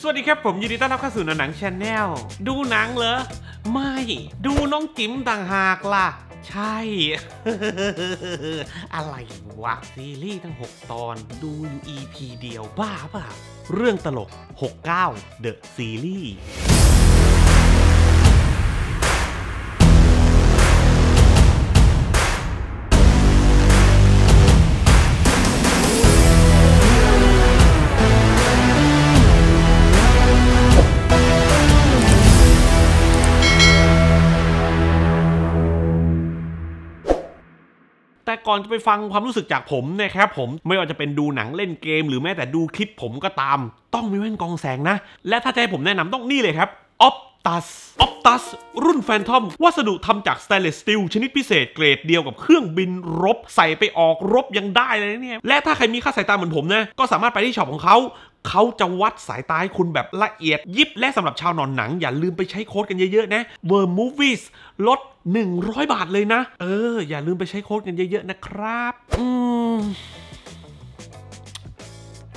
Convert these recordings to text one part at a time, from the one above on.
สวัสดีครับผมยินดีต้อนรับเข้าสู่หนังชาแนลดูหนังเหรอ ไม่ ดูน้องจิ๋มต่างหากล่ะ ใช่ อะไรวะซีรีส์ทั้ง 6 ตอนดูอยู่ EP เดียวบ้าป่ะ เรื่องตลก 69 The Series ก่อนจะไปฟังความรู้สึกจากผมนะครับ ผมไม่ว่าจะเป็นดูหนังเล่นเกม หรือแม้แต่ดูคลิปผมก็ตาม ต้องมีแว่นกองแสงนะ และถ้าจะให้ผมแนะนำต้องนี่เลยครับตัสออปตัส รุ่นแฟนทอม วัสดุทำจากสเตนเลสสตีลชนิดพิเศษเกรดเดียวกับเครื่องบินรบใส่ไปออกรบยังได้เลยเนี่ยและถ้าใครมีค่าสายตาเหมือนผมนะ ก็สามารถไปที่ช็อปของเขา เขาจะวัดสายตาให้คุณแบบละเอียด ยิบและสำหรับชาวนอนหนัง อย่าลืมไปใช้โค้ดกันเยอะๆ นะ w ร r Movies ลด 100 บาทเลยนะ เอออย่าลืมไปใช้โค้ดกันเยอะ ๆ นะครับอืม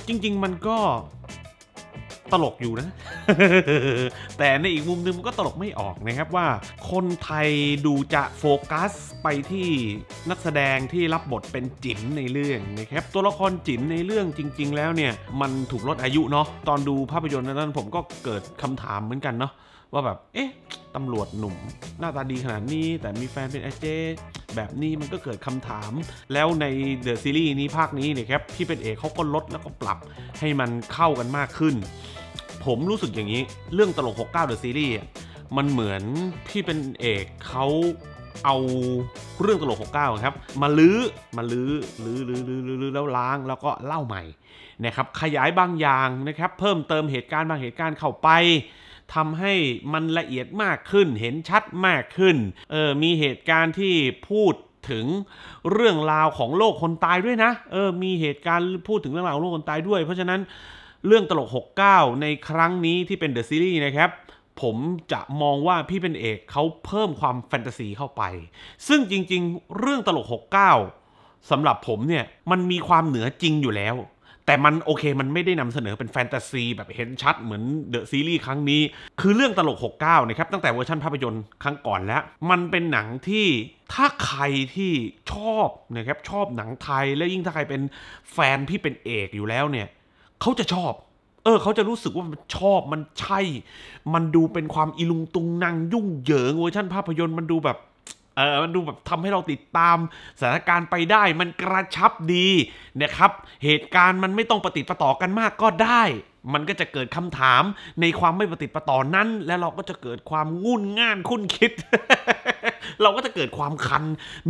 จริงๆมันก็ตลกอยู่นะ แต่ในอีกมุมนึงมันก็ตลกไม่ออกนะครับว่าคนไทยดูจะโฟกัสไปที่นักแสดงที่รับบทเป็นจิ๋นในเรื่องนะครับตัวละครจิ๋นในเรื่องจริงๆ แล้วเนี่ยมันถูกลดอายุเนาะตอนดูภาพยนตร์นั้นผมก็เกิดคำถามเหมือนกันเนาะว่าแบบเอ๊ะตำรวจหนุ่ม หน้าตาดีขนาดนี้แต่มีแฟนเป็นไอเจแบบนี้มันก็เกิดคำถาม แล้วในเดอะซีรีส์นี้ภาคนี้เนี่ยครับที่เป็นเอกเขาก็ลดแล้วก็ปรับให้มันเข้ากันมากขึ้นผมรู้สึกอย่างนี้เรื่องตลก69 The Series มันเหมือนพี่เป็นเอกเขาเอาเรื่องตลก69ครับมาลื้อมาลื้อลื้อลื้อลื้อลื้อแล้วล้างแล้วก็เล่าใหม่นะครับขยายบางอย่างนะครับเพิ่มเติมเหตุการณ์บางเหตุการณ์เข้าไปทำให้มันละเอียดมากขึ้นเห็นชัดมากขึ้นเออมีเหตุการณ์ที่พูดถึงเรื่องราวของโลกคนตายด้วยนะเออมีเหตุการณ์พูดถึงเรื่องราวของโลกคนตายด้วยเพราะฉะนั้นเรื่องตลก 69 ในครั้งนี้ที่เป็นเดอะซีรีส์นะครับ ผมจะมองว่าพี่เป็นเอกเขาเพิ่มความแฟนตาซีเข้าไป ซึ่งจริงๆ เรื่องตลก 69 สำหรับผมเนี่ยมันมีความเหนือจริงอยู่แล้ว แต่มันโอเค มันไม่ได้นำเสนอเป็นแฟนตาซีแบบเห็นชัด เหมือนเดอะซีรีส์ครั้งนี้ คือเรื่องตลก 69 นะครับ ตั้งแต่เวอร์ชันภาพยนตร์ครั้งก่อนแล้ว มันเป็นหนังที่ถ้าใครที่ชอบนะครับชอบหนังไทย และยิ่งถ้าใครเป็นแฟนพี่เป็นเอกอยู่แล้วเนี่ยเขาจะชอบ เออเขาจะรู้สึกว่ามันชอบมันใช่ มันดูเป็นความอิลุงตุงนางยุ่งเหยิงเวอร์ชันภาพยนตร์ มันดูแบบ เออมันดูแบบทำให้เราติดตาม สถานการณ์ไปได้มันกระชับดีนะครับเหตุการณ์มันไม่ต้องปฏิปต่อกันมากก็ได้ มันก็จะเกิดคำถามในความไม่ปฏิปต่อนั้น แล้วเราก็จะเกิดความงุ่นง่านคุ้นคิดเราก็จะเกิดความคัน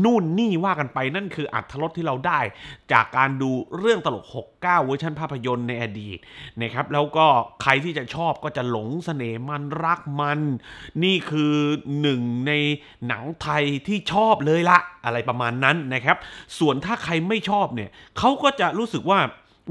นู่นนี่ว่ากันไปนั่นคืออัธรสที่เราได้ จากการดูเรื่องตลก 69 เวอร์ชันภาพยนตร์ในอดีตนะครับแล้วก็ใครที่จะชอบก็จะหลงสเสน่ห์มันรักมัน นี่คือหนึ่งในหนังไทยที่ชอบเลยละอะไรประมาณนั้นนะครับส่วนถ้าใครไม่ชอบเนี่ยเขาก็จะรู้สึกว่า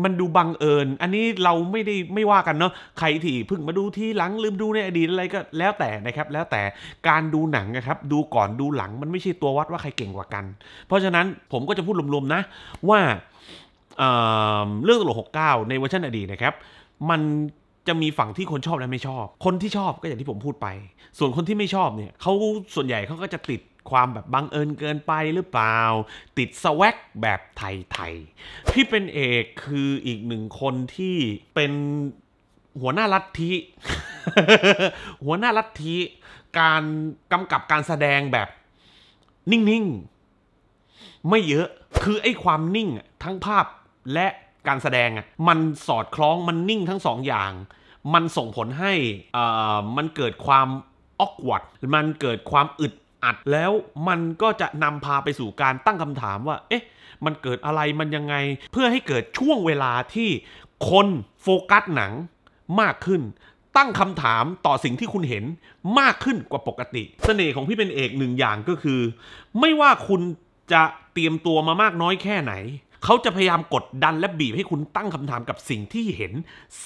มันดูบังเอิญ อันนี้เราไม่ได้ไม่ว่ากันเนาะ ใครที่เพิ่งมาดูที่หลังลืมดูในอดีตอะไรก็แล้วแต่นะครับ แล้วแต่การดูหนังนะครับ ดูก่อนดูหลัง มันไม่ใช่ตัววัดว่าใครเก่งกว่ากัน เพราะฉะนั้นผมก็จะพูดรวมๆนะ ว่าเเรื่องตลก69ในเวอร์ชันอดีตนะครับ มันจะมีฝั่งที่คนชอบและไม่ชอบ คนที่ชอบก็อย่างที่ผมพูดไป ส่วนคนที่ไม่ชอบเนี่ยเขาส่วนใหญ่เขาก็จะติดความแบบบังเอิญเกินไปหรือเปล่า ติดสวักแบบไทยๆพี่เป็นเอกคืออีกหนึ่งคนที่เป็นหัวหน้าลัทธิ หัวหน้าลัทธิ การกำกับการแสดงแบบนิ่งๆ ไม่เยอะคือไอ้ความนิ่งทั้งภาพและการแสดงมันสอดคล้องมันนิ่งทั้งสองอย่าง มันส่งผลให้มันเกิดความออกวัดมันเกิดความอึดอัดแล้วมันก็จะนำพาไปสู่การตั้งคำถามว่า เอ๊ะมันเกิดอะไรมันยังไงเพื่อให้เกิดช่วงเวลาที่คนโฟกัสหนังมากขึ้น ตั้งคำถามต่อสิ่งที่คุณเห็นมากขึ้นกว่าปกติสเสน่ห์ของพี่เป็นเอกหนึ่งอย่างก็คือ ไม่ว่าคุณจะเตรียมตัวมามากน้อยแค่ไหนเขาจะพยายามกดดันและบีบให้คุณตั้งคำถามกับสิ่งที่เห็น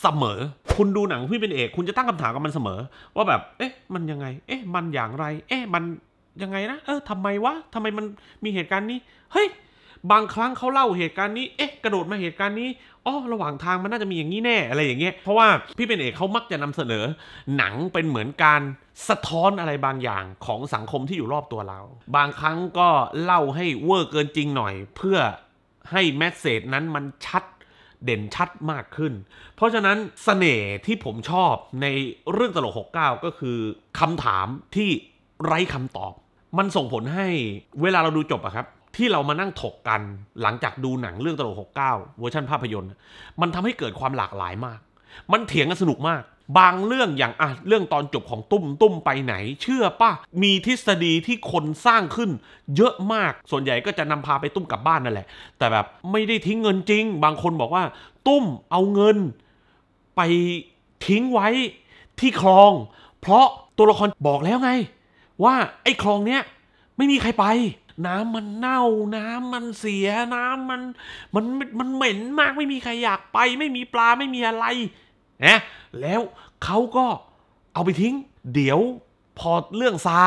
เสมอคุณดูหนังพี่เป็นเอก คุณจะตั้งคำถามกับมันเสมอ ว่าแบบเอ๊ะมันยังไง เอ๊ะ มันอย่างไร เอ๊ะมันยังไงนะ เออทำไมวะ ทำไมมันมีเหตุการณ์นี้ เฮ้ย บางครั้งเขาเล่าเหตุการณ์นี้ เอ๊ะ กระโดดมาเหตุการณ์นี้อ๋อระหว่างทางมันน่าจะมีอย่างนี้แน่ อะไรอย่างเงี้ย เพราะว่าพี่เป็นเอกเขามักจะนำเสนอ หนังเป็นเหมือนการสะท้อนอะไรบางอย่างของสังคมที่อยู่รอบตัวเรา บางครั้งก็เล่าให้เวอร์เกินจริงหน่อย เพื่อให้แมสเซจนั้นมันชัดเด่นชัดมากขึ้น เพราะฉะนั้นสเสน่ห์ที่ผมชอบในเรื่องตลก 69 ก็คือคำถามที่ไร้คำตอบมันส่งผลให้เวลาเราดูจบอะครับ ที่เรามานั่งถกกันหลังจากดูหนังเรื่องตลก 69 เวอร์ชันภาพยนตร์ มันทำให้เกิดความหลากหลายมาก มันเถียงกันสนุกมาก บางเรื่องอย่างอะเรื่องตอนจบของตุ้มตุ้มไปไหน เชื่อป่ะ มีทฤษฎีที่คนสร้างขึ้นเยอะมากส่วนใหญ่ก็จะนำพาไปตุ้มกลับบ้านนั่นแหละ แต่แบบไม่ได้ทิ้งเงินจริง บางคนบอกว่าตุ้มเอาเงินไปทิ้งไว้ที่คลอง เพราะตัวละครบอกแล้วไงว่าไอ้คลองเนี้ยไม่มีใครไป น้ำมันเน่า น้ำมันเสียน้ำมันมันมันเหม็นมากไม่มีใครอยากไป ไม่มีปลาไม่มีอะไรนะแล้วเขาก็เอาไปทิ้ง เดี๋ยวพอเรื่องซา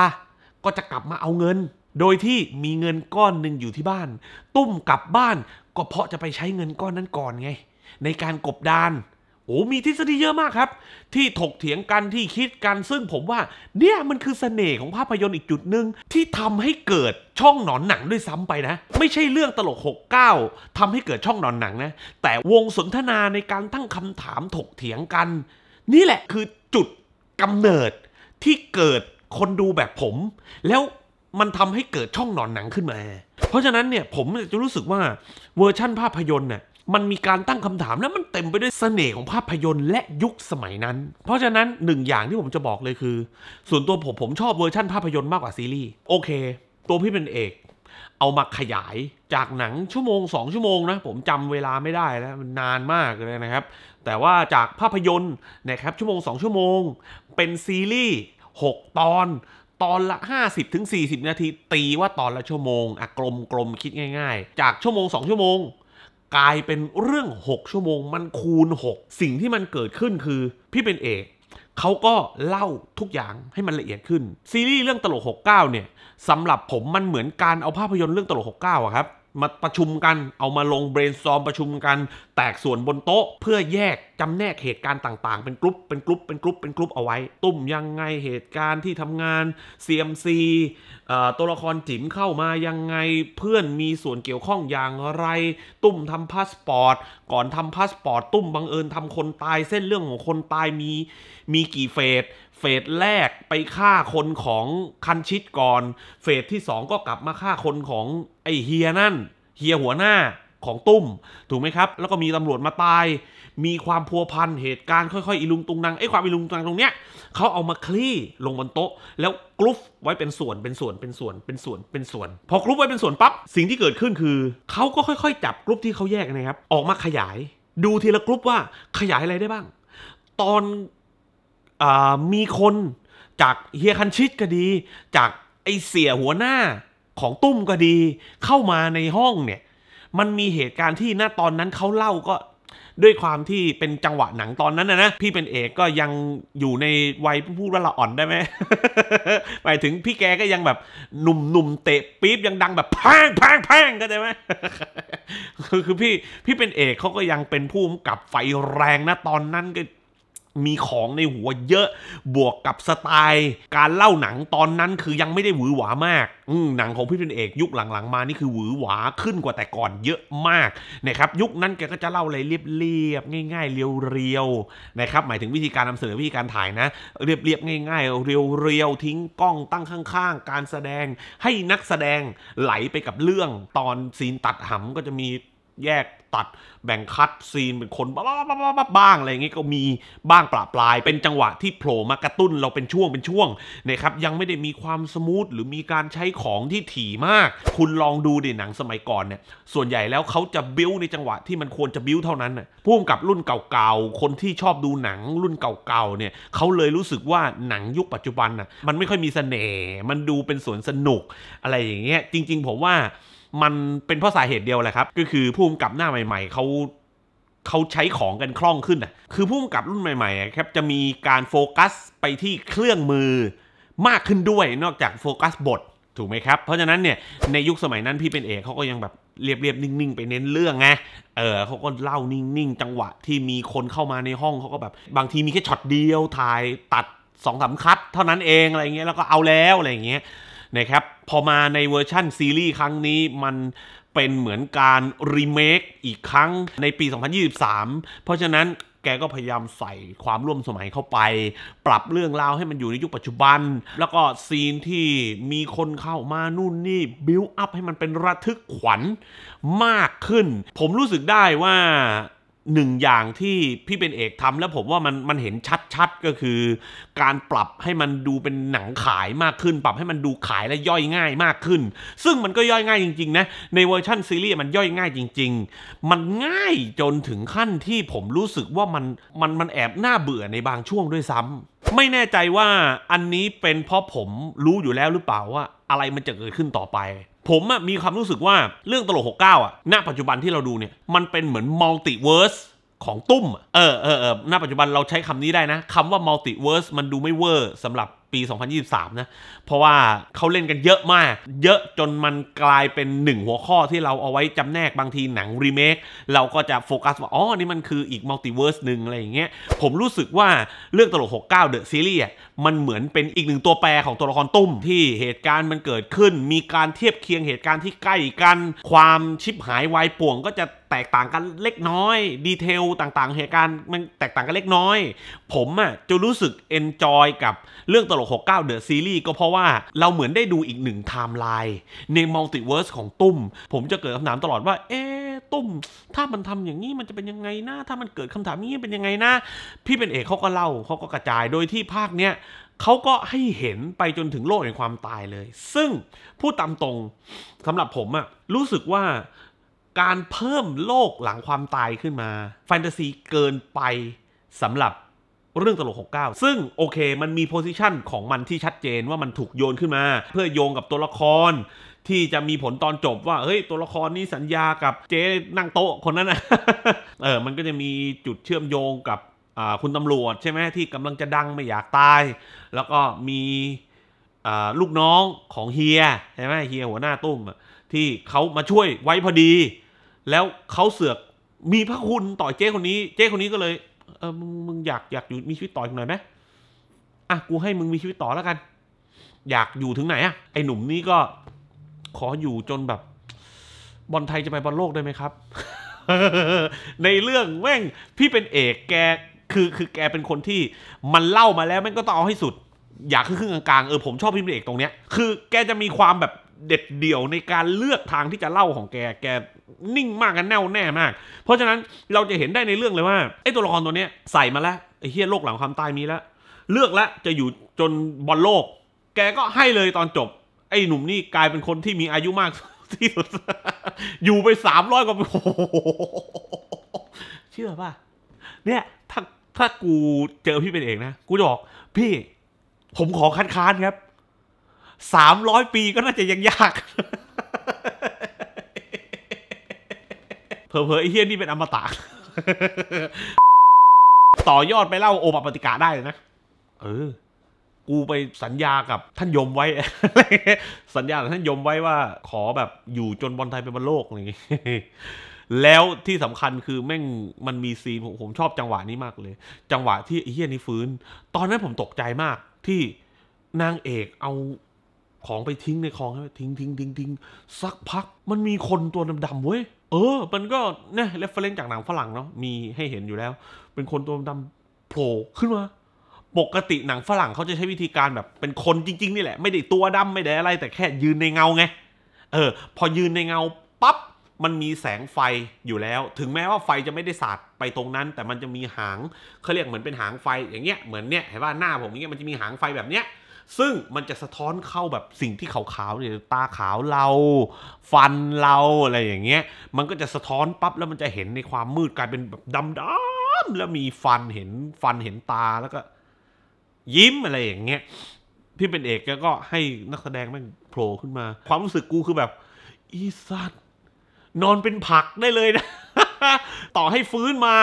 ก็จะกลับมาเอาเงิน โดยที่มีเงินก้อนหนึ่งอยู่ที่บ้าน ตุ้มกลับบ้านก็เพราะจะไปใช้เงินก้อนนั้นก่อนไง ในการกบดานโอ้มีทฤษฎีเยอะมากครับ ที่ถกเถียงกันที่คิดกันซึ่งผมว่าเนี่ยมันคือเสน่ห์ของภาพยนตร์อีกจุดหนึ่งที่ทำให้เกิดช่องหนอนหนังด้วยซ้ำไปนะ ไม่ใช่เรื่องตลก 69 ทำให้เกิดช่องหนอนหนังนะ แต่วงสนทนาในการตั้งคำถามถกเถียงกัน นี่แหละคือจุดกำเนิดที่เกิดคนดูแบบผม แล้วมันทำให้เกิดช่องหนอนหนังขึ้นมา เพราะฉะนั้นเนี่ยผมจะรู้สึกว่าเวอร์ชั่นภาพยนตร์เนี่ยมันมีการตั้งคำถามและมันเต็มไปด้วยเสน่ห์ของภาพยนตร์และยุคสมัยนั้น เพราะฉะนั้นหนึ่งอย่างที่ผมจะบอกเลยคือ ส่วนตัวผมผมชอบเวอร์ชั่นภาพยนตร์มากกว่าซีรีส์โอเค ตัวพี่เป็นเอก เอามาขยายจากหนังชั่วโมง2ชั่วโมงนะผมจำเวลาไม่ได้แล้วมันนานมากเลยนะครับ แต่ว่าจากภาพยนตร์นะครับชั่วโมง2ชั่วโมงเป็นซีรีส์6ตอน ตอนละ 50-40ถึงนาทีตีว่าตอนละชั่วโมงอะกลมกลมคิดง่ายๆ จากชั่วโมง2ชั่วโมงกลายเป็นเรื่อง 6 ชั่วโมง มันคูณ 6 สิ่งที่มันเกิดขึ้นคือพี่เป็นเอก เขาก็เล่าทุกอย่างให้มันละเอียดขึ้น ซีรีส์เรื่องตลก 69 เนี่ยสำหรับผมมันเหมือนการเอาภาพยนตร์เรื่องตลก 69อะครับ มาประชุมกันเอามาลงเบรนซอมประชุมกันแตกส่วนบนโต๊ะเพื่อแยกจำแนกเหตุการณ์ต่างๆเป็นกรุ๊ปเป็นกรุ๊ปเป็นกรุ๊ปเป็นกรุ๊ปเอาไว้ ตุ่มยังไงเหตุการณ์ที่ทำงาน CMC ตัวละครจิ๋มเข้ามายังไงเพื่อนมีส่วนเกี่ยวข้องอย่างไร ตุ่มทำพาสปอร์ต ก่อนทำพาสปอร์ตตุ่มบังเอิญ ทำคนตายเส้นเรื่องของคนตายมี มีกี่เฟสเฟสแรกไปฆ่าคนของคันชิดก่อนเฟสที่2ก็กลับมาฆ่าคนของไอเฮียนั่นเฮียหัวหน้าของตุ้ม ถูกไหมครับ แล้วก็มีตำรวจมาตาย มีความพัวพันเหตุการณ์ค่อยๆอิลุงตุงนางไอ้ ความอิลุงตุงนางตรงเนี้ยเขาเอามาคลี่ลงบนโต๊ะ แล้วกรุ๊ปไว้เป็นส่วน เป็นส่วน เป็นส่วน เป็นส่วน เป็นส่วน พอกรุ๊ปไว้เป็นส่วนปั๊บ สิ่งที่เกิดขึ้นคือ เขาก็ค่อยๆ จับกรุ๊ปที่เขาแยกนะครับ ออกมาขยาย ดูทีละกรุ๊ปว่าขยายอะไรได้บ้าง ตอนอมีคนจากเฮียคันชิตก็ดี จากไอเสียหัวหน้าของตุ้มก็ดี เข้ามาในห้องเนี่ยมันมีเหตุการณ์ที่ณตอนนั้นเขาเล่าก็ด้วยความที่เป็นจังหวะหนังตอนนั้นนะนะพี่เป็นเอกก็ยังอยู่ในวัยพูดว่าละอ่อนได้ไหมหมายถึงพี่แกก็ยังแบบหนุ่มหนุ่มเตะปี๊บยังดังแบบแพงงพงงพงก็ได้ไหมคือคือพี่พี่เป็นเอกเขาก็ยังเป็นผู้กับไฟแรงนะตอนนั้นก็มีของในหัวเยอะ บวกกับสไตล์ การเล่าหนังตอนนั้นคือยังไม่ได้หวือหวามากอืหนังของพี่เปนเอกยุคหลังๆ มานี่คือหวือหวาขึ้นกว่าแต่ก่อนเยอะมากนะครับ ยุคนั้นแกก็จะเล่าอะไรเรียบๆ ง่ายๆ เรียวๆนะครับหมายถึงวิธีการนำเสนอวิธีการถ่ายนะ เรียบๆง่ายๆ เรียวๆ ทิ้งกล้องตั้งข้างๆ การแสดงให้นักแสดงไหลไปกับเรื่อง ตอนซีนตัดหาก็จะมีแยกตัดแบ่งคัดซีนเป็นคนบ้าบ้างอะไรอย่างงี้ ก็มีบ้างปลาปลายเป็นจังหวะที่โผล่มากระตุ้นเราเป็นช่วงเป็นช่วงนะครับยังไม่ได้มีความสมูทหรือมีการใช้ของที่ถี่มาก คุณลองดูดิหนังสมัยก่อนเนี่ย ส่วนใหญ่แล้วเขาจะบิ้วในจังหวะที่มันควรจะบิ้วเท่านั้นน่ะพ่มกับรุ่นเก่าๆ คนที่ชอบดูหนังรุ่นเก่าๆเนี่ยเขาเลยรู้สึกว่าหนังยุคปัจจุบันน่ะมันไม่ค่อยมีเสน่ห์มันดูเป็นสวนสนุกอะไรอย่างเงี้ยจริงๆผมว่ามันเป็นเพราะสาเหตุเดียวแหละครับ ก็คือผู้กำกับหน้าใหม่ ๆเขาเขาใช้ของกันคล่องขึ้นอ่ะ คือผู้กำกับรุ่นใหม่ๆครับจะมีการโฟกัสไปที่เครื่องมือมากขึ้นด้วยนอกจากโฟกัสบทถูกไหมครับเพราะฉะนั้นเนี่ยในยุคสมัยนั้นพี่เป็นเอกเขาก็ยังแบบเรียบๆนิ่งๆ ไปเน้นเรื่องไงเออเขาก็เล่านิ่งๆจังหวะ ที่มีคนเข้ามาในห้องเขาก็แบบ บางทีมีแค่ช็อตเดียวถ่ายตัดสองสามคัดเท่านั้นเองอะไรเงี้ยแล้วก็เอาแล้วอะไรเงี้ยนะครับ พอมาในเวอร์ชั่นซีรีส์ครั้งนี้มันเป็นเหมือนการรีเมคอีกครั้งในปี 2023 เพราะฉะนั้นแกก็พยายามใส่ความร่วมสมัยเข้าไป ปรับเรื่องราวให้มันอยู่ในยุคปัจจุบัน แล้วก็ซีนที่มีคนเข้ามานู่นนี่บิวอัพให้มันเป็นระทึกขวัญมากขึ้น ผมรู้สึกได้ว่าหนึ่งอย่างที่พี่เป็นเอกทำแล้วผมว่ามันมันเห็นชัดๆก็คือ การปรับให้มันดูเป็นหนังขายมากขึ้น ปรับให้มันดูขายและย่อยง่ายมากขึ้น ซึ่งมันก็ย่อยง่ายจริงๆ นะ ในเวอร์ชั่นซีรีส์มันย่อยง่ายจริง ๆ มันง่ายจนถึงขั้นที่ผมรู้สึกว่ามันมันมันแอบน่าเบื่อในบางช่วงด้วยซ้ำไม่แน่ใจว่าอันนี้เป็นเพราะผมรู้อยู่แล้วหรือเปล่าว่าอะไรมันจะเกิดขึ้นต่อไปผมมีความรู้สึกว่าเรื่องตลก 69อะณปัจจุบันที่เราดูเนี่ย มันเป็นเหมือนมัลติเวิร์สของตุ้มเออเออเออณปัจจุบันเราใช้คำนี้ได้นะคำว่ามัลติเวิร์สมันดูไม่เวอร์สำหรับปี 2023 นะ เพราะว่าเขาเล่นกันเยอะมาก เยอะจนมันกลายเป็นหนึ่งหัวข้อที่เราเอาไว้จำแนกบางทีหนังรีเมคเราก็จะโฟกัสว่าอ๋อนี่มันคืออีกมัลติเวิร์สหนึ่งอะไรอย่างเงี้ยผมรู้สึกว่าเรื่องตลก 69ดอะซีรีส์มันเหมือนเป็นอีกหนึ่งตัวแปรของตัวละครตุ้มที่เหตุการณ์มันเกิดขึ้นมีการเทียบเคียงเหตุการณ์ที่ใกล้กัน ความชิบหายวายป่วงก็จะแตกต่างกันเล็กน้อย ดีเทลต่างๆ เหตุการณ์มันแตกต่างกันเล็กน้อย ผมอะ่ะจะรู้สึกเอนจอยกับเรื่องตลก 69 เดอะซีรีส์ก็เพราะว่าเราเหมือนได้ดูอีกหนึ่งไทม์ไลน์ในมัลติเวิร์สของตุ้ม ผมจะเกิดคำถามตลอดว่า เอ๊ตุ้ม ถ้ามันทำอย่างนี้มันจะเป็นยังไงนะ ถ้ามันเกิดคำถามนี้เป็นยังไงนะ พี่เป็นเอกเขาก็เล่าเขาก็กระจายโดยที่ภาคเนี้ยเขาก็ให้เห็นไปจนถึงโลกแห่งความตายเลย ซึ่งพูดตามตรงสำหรับผมอะรู้สึกว่าการเพิ่มโลกหลังความตายขึ้นมาแฟนตาซีเกินไปสำหรับเรื่องตลก 69 ซึ่งโอเคมันมีโพซิชันของมันที่ชัดเจนว่ามันถูกโยนขึ้นมา เพื่อโยงกับตัวละคร ที่จะมีผลตอนจบว่า เฮ้ยตัวละครนี้สัญญากับเจ๊นั่งโต๊ะคนนั้นนะเออมันก็จะมีจุดเชื่อมโยงกับคุณตำรวจใช่ไหมที่กำลังจะดังไม่อยากตาย แล้วก็มีลูกน้องของเฮียใช่ไหมเฮียหัวหน้าตุ้ม ที่เขามาช่วยไว้พอดีแล้วเขาเสือกมีพระคุณ ต่อเจ้คนนี้ เจ้คนนี้ก็เลย เออมึงอยากอยากอยู่มีชีวิตต่ออีกหน่อยไหมอ่ะกูให้มึงมีชีวิตต่อแล้วกัน อยากอยู่ถึงไหนอ่ะ ไอหนุ่มนี้ก็ขออยู่จนแบบ บอลไทยจะไปบอลโลกได้ไหมครับ ในเรื่องแม่ง พี่เป็นเอกแกคือคือแกเป็นคนที่ มันเล่ามาแล้วแม่งก็ต้องเอาให้สุดอยากนรึ้งกลางๆเออผมชอบพี่เป็นเอกตรงเนี้ยคือ แกจะมีความแบบเด็ดเดี่ยวในการเลือกทางที่จะเล่าของแก แกนิ่งมากกันแน่วแน่มาก เพราะฉะนั้นเราจะเห็นได้ในเรื่องเลยว่าไอ้ตัวละครตัวเนี้ย ใส่มาแล้วไอ้เฮียโลกหลังความตายมีแล้ว เลือกแล้วจะอยู่จนบอลโลก แกก็ให้เลยตอนจบไอ้หนุ่มนี่กลายเป็นคนที่มีอายุมากที่สุดอยู่ไปสามร้อยกว่าโอ้เชื่อป่ะเนี่ยถ้าถ้ากูเจอพี่เป็นเองนะ กูจะบอกพี่ผมขอคัดค้านครับสามร้อยปีก็น่าจะยังยาก เผลอๆไอ้เฮี้ยนี่เป็นอมตะ ต่อยอดไปเล่าโอปปติกาได้นะ เออ กูไปสัญญากับท่านยมไว้ สัญญากับท่านยมไว้ว่า ขอแบบอยู่จนบอลไทยเป็นบอลโลกอะไรอย่างงี้แล้วที่สำคัญคือแม่งมันมีซีนผมผมชอบจังหวะนี้มากเลย จังหวะที่ไอ้เฮี้ยนี่ฟื้น ตอนนั้นผมตกใจมาก ที่นางเอกเอาของไปทิ้งในคลองใช่ไหมทิ้งทิ้งทิ้งทิ้งสักพัก มันมีคนตัวดำๆเว้ยเออมันก็เนี่ยเรฟเฟลนจากหนังฝรั่งเนาะมีให้เห็นอยู่แล้ว เป็นคนตัวดำโผล่ขึ้นมา ปกติหนังฝรั่งเขาจะใช้วิธีการแบบ เป็นคนจริงๆนี่แหละไม่ได้ตัวดำไม่ได้อะไรแต่แค่ยืนในเงาไง เออ พอยืนในเงาปั๊บมันมีแสงไฟอยู่แล้ว ถึงแม้ว่าไฟจะไม่ได้สาดไปตรงนั้น แต่มันจะมีหางเขาเรียกเหมือนเป็นหางไฟอย่างเงี้ยเหมือนเนี้ยเห็นว่าหน้าผมเงี้ยมันจะมีหางไฟแบบเนี้ยซึ่งมันจะสะท้อนเข้าแบบสิ่งที่ขาวๆเนี่ยตาขาวเรา ฟันเราอะไรอย่างเงี้ย มันก็จะสะท้อนปั๊บแล้วมันจะเห็นในความมืดกลายเป็นแบบดำๆแล้วมีฟันเห็นฟันเห็นตาแล้วก็ ยิ้มอะไรอย่างเงี้ย พี่เป็นเอกแล้วก็ให้นักแสดงม่งโผล่ขึ้นมา ความรู้สึกกูคือแบบ อีสัตนอนเป็นผักได้เลยนะ ต่อให้ฟื้นมา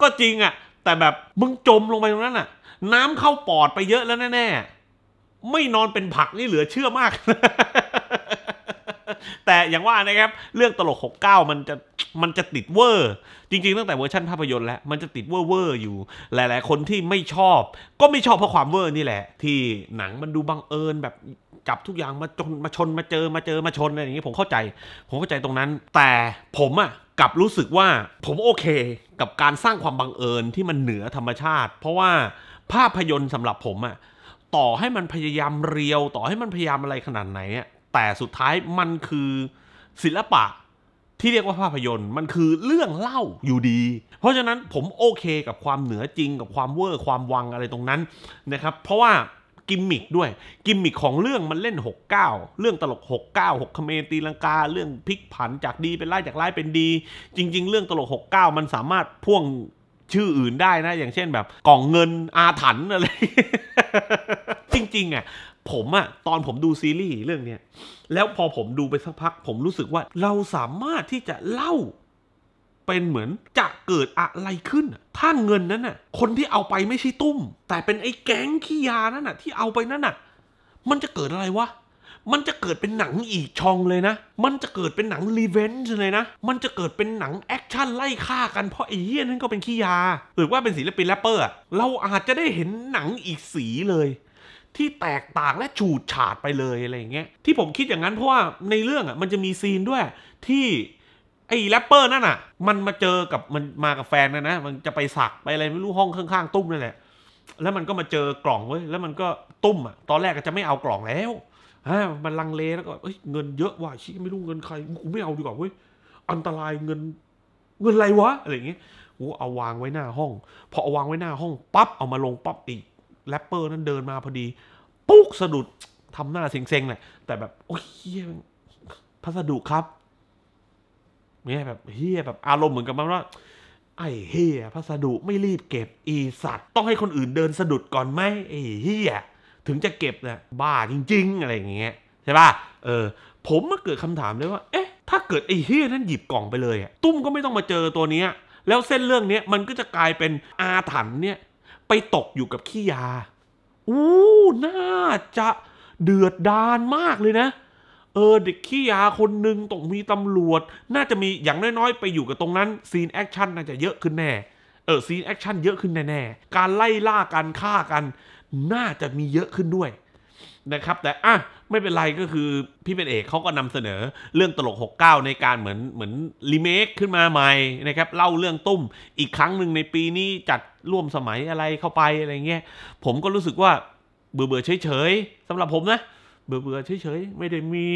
ก็จริงอะ่ะ แต่แบบมึงจมลงไปตรงนั้นอะ่ะ น้ำเข้าปอดไปเยอะแล้วแน่ๆไม่นอนเป็นผักนี่เหลือเชื่อมาก แต่อย่างว่านะครับเรื่องตลก 69 มันจะมันจะติดเวอร์จริงๆ ตั้งแต่เวอร์ชันภาพยนตร์แล้ว มันจะติดเวอร์เวอร์อยู่หลายๆคนที่ไม่ชอบ ก็ไม่ชอบเพราะความเวอร์นี่แหละ ที่หนังมันดูบังเอิญ แบบจับทุกอย่างมาจนมาชนมาเจอมาเจอมาชนอะไรอย่างนี้ ผมเข้าใจ ผมเข้าใจตรงนั้น แต่ผมอะกลับรู้สึกว่า ผมโอเคกับการสร้างความบังเอิญที่มันเหนือธรรมชาติ เพราะว่าภาพยนตร์สำหรับผมอะต่อให้มันพยายามเรียวต่อให้มันพยายามอะไรขนาดไหนเนี่ยแต่สุดท้ายมันคือศิลปะที่เรียกว่าภาพยนตร์มันคือเรื่องเล่าอยู่ดี เพราะฉะนั้นผมโอเคกับความเหนือจริงกับความเวอร์ความวังอะไรตรงนั้นนะครับเพราะว่ากิมมิคด้วย กิมมิคของเรื่องมันเล่น 69 เรื่องตลก 69 6คเมตีลังกาเรื่องพลิกผันจากดีเป็นร้ายจากร้ายเป็นดี จริง ๆ เรื่องตลก 69 มันสามารถพ่วงชื่ออื่นได้นะ อย่างเช่นแบบกล่องเงินอาถรรพ์อะไรจริงๆอ่ะผมอ่ะตอนผมดูซีรีส์เรื่องเนี้ยแล้วพอผมดูไปสักพัก ผมรู้สึกว่าเราสามารถที่จะเล่า เป็นเหมือนจะเกิดอะไรขึ้น ถ้าเงินนั้นน่ะ คนที่เอาไปไม่ใช่ตุ้ม แต่เป็นไอ้แก๊งขี้ยานั่นน่ะ ที่เอาไปนั่นน่ะมันจะเกิดอะไรวะมันจะเกิดเป็นหนังอีกช่องเลยนะ มันจะเกิดเป็นหนังรีเวนจ์เลยนะ มันจะเกิดเป็นหนังแอคชั่นไล่ฆ่ากันเพราะไอ้เหี้ยนั่นก็เป็นขี้ยา หรือว่าเป็นศิลปินแรปเปอร์ เราอาจจะได้เห็นหนังอีกสีเลย ที่แตกต่างและฉูดฉาดไปเลยอะไรอย่างเงี้ย ที่ผมคิดอย่างนั้นเพราะว่าในเรื่องอ่ะมันจะมีซีนด้วย ที่ไอ้แรปเปอร์นั่นอ่ะมันมาเจอกับมันมากับแฟนนะนะมันจะไปสักไปอะไรไม่รู้ห้องข้างๆ ตุ้มนั่นแหละ แล้วมันก็มาเจอกล่องเว้ยแล้วมันก็ตุ้มอ่ะ ตอนแรกก็จะไม่เอากล่องแล้วฮะมันลังเล แล้วก็เอ้ยเงินเยอะว่ะชี้ไม่รู้เงินใครกูไม่เอาดีกว่าเว้ยอันตรายเงิน เงินอะไรวะอะไรอย่างเงี้ยกูเอาวางไว้หน้าห้อง พอเอาวางไว้หน้าห้องปั๊บเอามาลงปั๊บอีกแรปเปอร์นั้นเดินมาพอดี ปุ๊ก สะดุดทำหน้าเซ็งๆเลยแต่แบบ โอ้ยเฮียพัสดุครับเนี่ยแบบเฮียแบบ อารมณ์เหมือนกับมันว่าไอ้เฮียพัสดุ ไม่รีบเก็บ อีสัตว์ ต้องให้คนอื่นเดินสะดุดก่อนไหมไอ้เฮียถึงจะเก็บนะบ้าจริงๆ อะไรอย่างเงี้ยใช่ป่ะเออ ผมมาเกิดคำถามเลยว่าเอ๊ะ ถ้าเกิดไอ้เฮียนั่นหยิบกล่องไปเลยตุ้มก็ไม่ต้องมาเจอตัวเนี้ยแล้วเส้นเรื่องเนี้ยมันก็จะกลายเป็นอาถรรพ์เนี่ย ไปตกอยู่กับขี้ยา อู้น่าจะเดือดดานมากเลยนะ เออเด็กขี้ยาคนหนึ่งต้องมีตำรวจ น่าจะมีอย่างน้อยๆ ไปอยู่กับตรงนั้นซีนแอคชั่นน่าจะเยอะขึ้นแน่ เออซีนแอคชั่นเยอะขึ้นแน่ๆการไล่ล่ากันฆ่ากันน่าจะมีเยอะขึ้นด้วยนะครับ แต่อ่ะไม่เป็นไรก็คือพี่เป็นเอกเขาก็นำเสนอเรื่องตลก 69 ในการเหมือนเหมือนรีเมคขึ้นมาใหม่นะครับเล่าเรื่องตุ้มอีกครั้งหนึ่งในปีนี้จัดร่วมสมัยอะไรเข้าไปอะไรเงี้ยผมก็รู้สึกว่าเบื่อเบื่อเฉยเฉยสำหรับผมนะเบื่อเฉยๆไม่ได้มี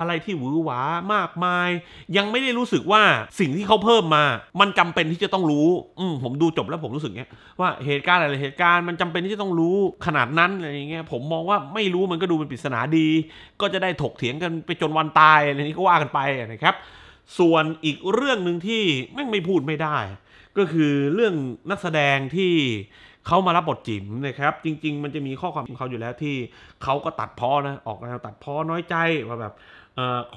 อะไรที่หวือหวา มากมาย ยังไม่ได้รู้สึกว่าสิ่งที่เขาเพิ่มมา มันจำเป็นที่จะต้องรู้อืมผมดูจบแล้วผมรู้สึกเงี้ยว่าเหตุการณ์อะไรเหตุการณ์มันจำเป็นที่จะต้องรู้ขนาดนั้นอะไรอย่างเงี้ยผมมองว่าไม่รู้มันก็ดูเป็นปริศนาดี ก็จะได้ถกเถียงกันไปจนวันตายอะไรนี้ก็ว่ากันไปนะครับ ส่วนอีกเรื่องหนึ่งที่แม่งไม่พูดไม่ได้ ก็คือเรื่องนักแสดงที่เขามารับบทจิ๋มนะครับจริง ๆ มันจะมีข้อความของเขาอยู่แล้วที่เขาก็ตัดพ้อนะออกแนวตัดพ้อน้อยใจว่าแบบ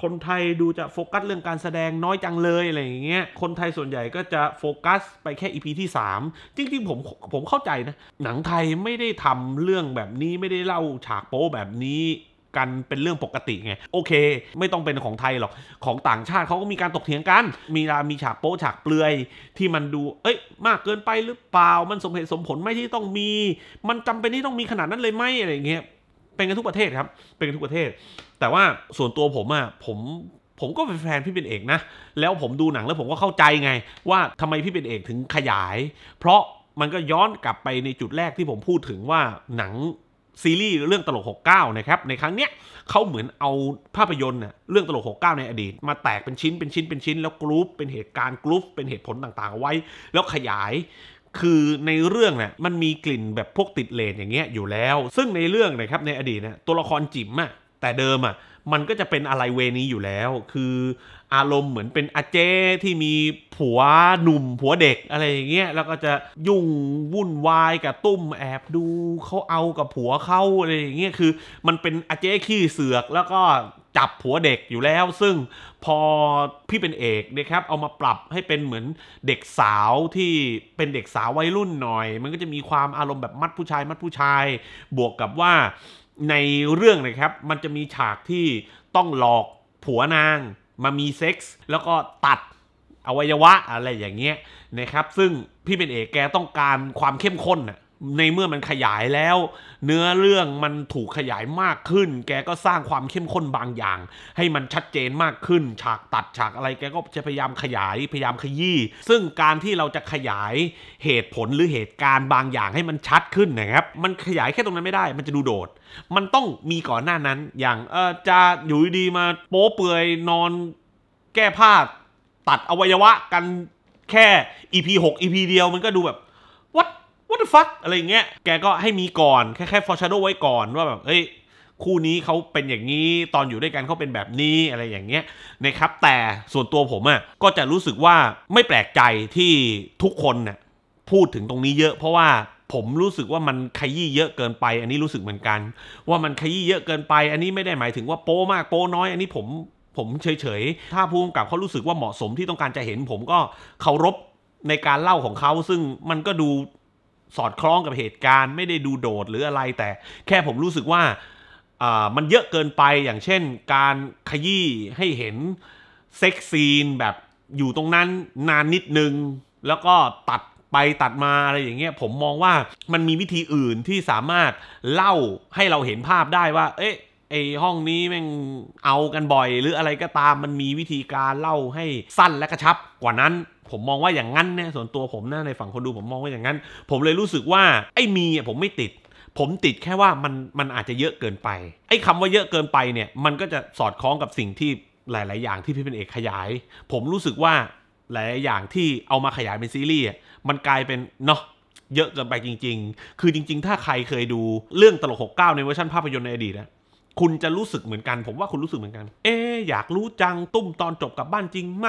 คนไทยดูจะโฟกัสเรื่องการแสดงน้อยจังเลยอะไรอย่างเงี้ยคนไทยส่วนใหญ่ก็จะโฟกัสไปแค่ EP ที่ 3 จริง ๆ ผมผมเข้าใจนะหนังไทยไม่ได้ทำเรื่องแบบนี้ไม่ได้เล่าฉากโป๊แบบนี้กันเป็นเรื่องปกติไงโอเค ไม่ต้องเป็นของไทยหรอกของต่างชาติเขาก็มีการตกเถียงกัน มีรามีฉากโป๊ฉากเปลือยที่มันดูเอ้ย มากเกินไปหรือเปล่ามันสมเหตุสมผลไม่ที่ต้องมี มันจำเป็นที่ต้องมีขนาดนั้นเลยไหมอะไรเงี้ยเป็นกันทุกประเทศครับเป็นกันทุกประเทศ แต่ว่าส่วนตัวผมอะผมผมก็เป็นแฟนพี่เป็นเอกนะแล้วผมดูหนังแล้วผมก็เข้าใจไง ว่าทำไมพี่เป็นเอกถึงขยายเพราะมันก็ย้อนกลับไปในจุดแรกที่ผมพูดถึงว่าหนังซีรีส์ เรื่องตลก 69 นะครับ ในครั้งเนี้ยเขาเหมือนเอาภาพยนตร์เนี่ยเรื่องตลก 69 ในอดีต มาแตกเป็นชิ้นเป็นชิ้นเป็นชิ้น แล้วกรุ๊ป เป็นเหตุการณ์กรุ๊ปเป็นเหตุผลต่างๆไว้ แล้วขยาย คือในเรื่องเนี่ยมันมีกลิ่นแบบพวกติดเลนอย่างเงี้ยอยู่แล้ว ซึ่งในเรื่องนะครับในอดีตเนี่ยตัวละครจิ๋มอะแต่เดิมอะมันก็จะเป็นอะไรเวนี้อยู่แล้ว คืออารมณ์เหมือนเป็นอาเจที่มีผัวหนุ่มผัวเด็กอะไรอย่างเงี้ย แล้วก็จะยุ่งวุ่นวายกับตุ้มแอบดูเขาเอากับผัวเข้าอะไรอย่างเงี้ย คือมันเป็นอาเจขี้เสือกแล้วก็จับผัวเด็กอยู่แล้ว ซึ่งพอพี่เป็นเอกนะครับ เอามาปรับให้เป็นเหมือนเด็กสาวที่เป็นเด็กสาววัยรุ่นหน่อย มันก็จะมีความอารมณ์แบบมัดผู้ชายมัดผู้ชาย บวกกับว่าในเรื่องนะครับ มันจะมีฉากที่ต้องหลอกผัวนางมามีเซ็กส์แล้วก็ตัดอวัยวะอะไรอย่างเงี้ยนะครับ ซึ่งพี่เป็นเอกแกต้องการความเข้มข้นนะในเมื่อมันขยายแล้วเนื้อเรื่องมันถูกขยายมากขึ้น แกก็สร้างความเข้มข้นบางอย่าง ให้มันชัดเจนมากขึ้น ฉากตัดฉากอะไรแกก็จะพยายามขยายพยายามขยี้ซึ่งการที่เราจะขยายเหตุผลหรือเหตุการณ์บางอย่าง ให้มันชัดขึ้นนะครับมันขยายแค่ตรงนั้นไม่ได้ มันจะดูโดด มันต้องมีก่อนหน้านั้นอย่างเออจะอยู่ดีมาโป๊เปื่อยนอนแก้ผ้าตัดอวัยวะกันแค่ EP 6 EP เดียวมันก็ดูแบบ what what the fuck อะไรเงี้ย แกก็ให้มีก่อน แค่แค่ฟอร์ชาโดไว้ก่อนว่าแบบ เอ้ย คู่นี้เขาเป็นอย่างนี้ ตอนอยู่ด้วยกันเขาเป็นแบบนี้อะไรอย่างเงี้ยนะครับ แต่ส่วนตัวผมอะ่ะ ก็จะรู้สึกว่าไม่แปลกใจที่ทุกคนเนี่ยพูดถึงตรงนี้เยอะ เพราะว่าผมรู้สึกว่ามันขยี้เยอะเกินไป อันนี้รู้สึกเหมือนกัน ว่ามันขยี้เยอะเกินไป อันนี้ไม่ได้หมายถึงว่าโป้มากโป้น้อย อันนี้ผมผมเฉยๆ ถ้าผู้กำกับเขารู้สึกว่าเหมาะสมที่ต้องการจะเห็นผมก็เคารพในการเล่าของเขา ซึ่งมันก็ดูสอดคล้องกับเหตุการณ์ไม่ได้ดูโดดหรืออะไรแต่แค่ผมรู้สึกว่ามันเยอะเกินไปอย่างเช่น การขยี้ให้เห็นเซ็กซีนแบบอยู่ตรงนั้นนานนิดนึง แล้วก็ตัดไปตัดมาอะไรอย่างเงี้ยผมมองว่ามันมีวิธีอื่นที่สามารถเล่าให้เราเห็นภาพได้ว่า เอ๊ะไอห้องนี้แม่งเอากันบ่อย หรืออะไรก็ตามมันมีวิธีการเล่าให้สั้นและกระชับกว่านั้นผมมองว่าอย่างนั้นเนี่ยส่วนตัวผมนะในฝั่งคนดูผมมองว่าอย่างนั้น ผมเลยรู้สึกว่าไอ้มีผมไม่ติด ผมติดแค่ว่ามันมันอาจจะเยอะเกินไปไอ้คำว่าเยอะเกินไปเนี่ยมันก็จะสอดคล้องกับสิ่งที่หลาย ๆ อย่างที่พี่เป็นเอกขยาย ผมรู้สึกว่า หลายๆอย่างที่เอามาขยายเป็นซีรีส์มันกลายเป็นเนาะเยอะเกินไปจริงๆ คือจริงๆ ถ้าใครเคยดูเรื่องตลก 69 ในเวอร์ชันภาพยนตร์ในอดีตนะคุณจะรู้สึกเหมือนกัน ผมว่าคุณรู้สึกเหมือนกันเอ๊อยากรู้จังตุ้มตอนจบกลับบ้านจริงไหม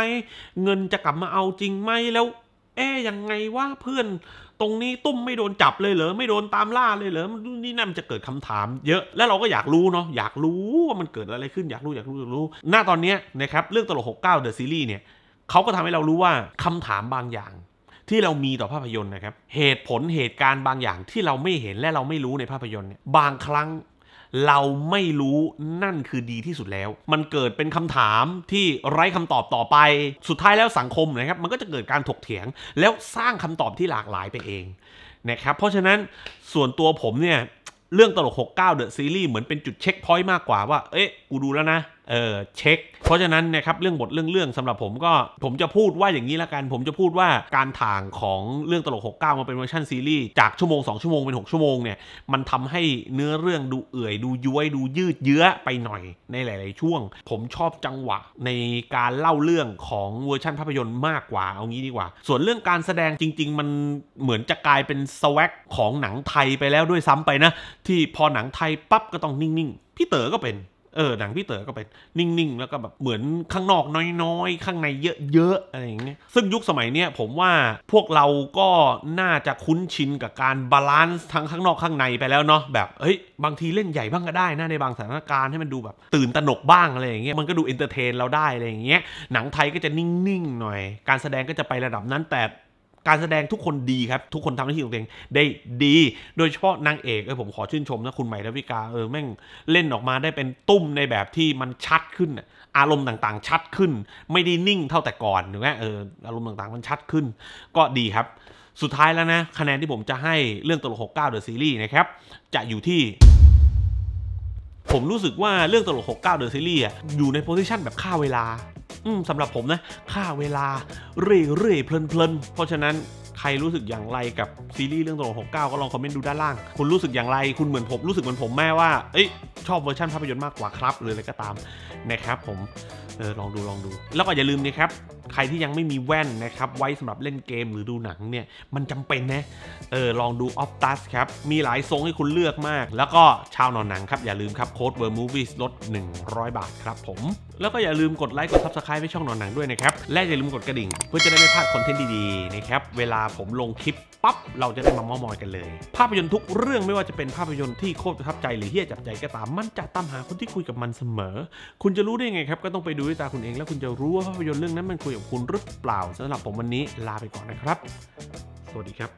เงินจะกลับมาเอาจริงไหมแล้วเอ๊ยังไงว่าเพื่อนตรงนี้ตุ้มไม่โดนจับเลยเหรอไม่โดนตามล่าเลยเหรอนี่นั่นจะเกิดคำถามเยอะแล้วเราก็อยากรู้เนาะอยากรู้ว่ามันเกิดอะไรขึ้นอยากรู้อยากรู้อยากรู้หน้าตอนนี้นะครับเรื่องตลก 69 The Series เนี่ยเขาก็ทำให้เรารู้ว่าคำถามบางอย่างที่เรามีต่อภาพยนตร์นะครับเหตุผลเหตุการณ์บางอย่างที่เราไม่เห็นและเราไม่รู้ในภาพยนตร์เนี่ยบางครั้งเราไม่รู้นั่นคือดีที่สุดแล้ว มันเกิดเป็นคำถามที่ไร้คำตอบต่อไป สุดท้ายแล้วสังคมนะครับ มันก็จะเกิดการถกเถียงแล้วสร้างคำตอบที่หลากหลายไปเองนะครับเพราะฉะนั้นส่วนตัวผมเนี่ย เรื่องตลก 69เดอะซีรีส์เหมือนเป็นจุดเช็คพอยต์มากกว่า ว่า เอ๊ะ กูดูแล้วนะเออเช็ค เพราะฉะนั้นนะครับเรื่องบทเรื่องเรื่องสำหรับผมก็ผมจะพูดว่าอย่างนี้ละกันผมจะพูดว่าการถ่างของเรื่องตลก 69 มาเป็นเวอร์ชันซีรีส์จากชั่วโมง2ชั่วโมงเป็น6ชั่วโมงเนี่ยมันทำให้เนื้อเรื่องดูเอื่อยดูย้วยดูยืดเยื้อไปหน่อย ในหลาย ๆ ช่วง ผมชอบจังหวะ ในการเล่าเรื่องของเวอร์ชันภาพยนตร์มากกว่าเอางี้ดีกว่า ส่วนเรื่องการแสดงจริง ๆ มันเหมือนจะกลายเป็นสวักของหนังไทยไปแล้วด้วยซ้ำไปนะที่พอหนังไทยปั๊บก็ต้องนิ่งๆพี่เต๋อก็เป็นเออหนังพี่เต๋อก็เป็นนิ่งๆ แล้วก็แบบเหมือนข้างนอกน้อยๆ ข้างในเยอะๆอะไรอย่างเงี้ยซึ่งยุคสมัยเนี้ยผมว่าพวกเราก็น่าจะคุ้นชินกับการบาลานซ์ทั้งข้างนอกข้างในไปแล้วเนาะแบบเฮ้ยบางทีเล่นใหญ่บ้างก็ได้นะในบางสถานการณ์ให้มันดูแบบตื่นตระหนกบ้างอะไรอย่างเงี้ยมันก็ดูเอนเตอร์เทนเราได้อะไรอย่างเงี้ยหนังไทยก็จะนิ่งๆหน่อย การแสดงก็จะไประดับนั้นแต่การแสดงทุกคนดีครับ ทุกคนทำหน้าที่ของตัวเองได้ดี โดยเฉพาะนางเอกเออผมขอชื่นชมนะคุณใหม่ดาวิกาเออแม่งเล่นออกมาได้เป็นตุ้มในแบบที่มันชัดขึ้น อารมณ์ต่างๆชัดขึ้นไม่ได้นิ่งเท่าแต่ก่อนถูกไหมเอออารมณ์ต่างๆ มันชัดขึ้น ก็ดีครับ สุดท้ายแล้วนะ คะแนนที่ผมจะให้เรื่องตลก 69 The Series นะครับ จะอยู่ที่ ผมรู้สึกว่าเรื่องตลก 69 The Series อยู่ในโพสิชันแบบฆ่าเวลาสำหรับผมนะค่าเวลาเรื่อยๆเพลินๆ เพราะฉะนั้นใครรู้สึกอย่างไรกับซีรีส์เรื่องตลก69 ก็ลองคอมเมนต์ดูด้านล่าง คุณรู้สึกอย่างไรคุณเหมือนผมรู้สึกเหมือนผมแม่ว่าเอ้ยชอบเวอร์ชันภาพยนตร์มากกว่าครับหรืออะไรก็ตามนะครับผมเออลองดูลองดู แล้วก็อย่าลืมนะครับใครที่ยังไม่มีแว่นนะครับไว้สำหรับเล่นเกมหรือดูหนังเนี่ยมันจำเป็นนะเออลองดูออฟตัสครับมีหลายทรงให้คุณเลือกมาก แล้วก็ชาวนอนหนังครับอย่าลืมครับโค้ดเวอร์มูฟวี s ลด 100 บาทครับ ผมแล้วก็อย่าลืมกดไลค์กดซับสไคร b e ให้ช่องหนอนหนังด้วยนะครับ และอย่าลืมกดกระดิ่งเพื่อจะได้ไม่พลาดคอนเทนต์ดีๆนะครับเวลาผมลงคลิปปั๊บเราจะได้มามอมอยกันเลย ภาพยนตร์ทุกเรื่องไม่ว่าจะเป็นภาพยนตร์ที่โคตรประทับใจหรือเฮี้ยจับใจก็ตามมันจะตามหาคนที่คุยกับมันเสมอ คุณจะรู้ได้ยังไงครับ ก็ต้องไปดูด้วยตาคุณเอง แล้วคุณจะรู้ว่าภาพยนตร์เรื่องนั้นมันคุยกับคุณหรือเปล่าสำหรับผมวันนี้ลาไปก่อนนะครับสวัสดีครับ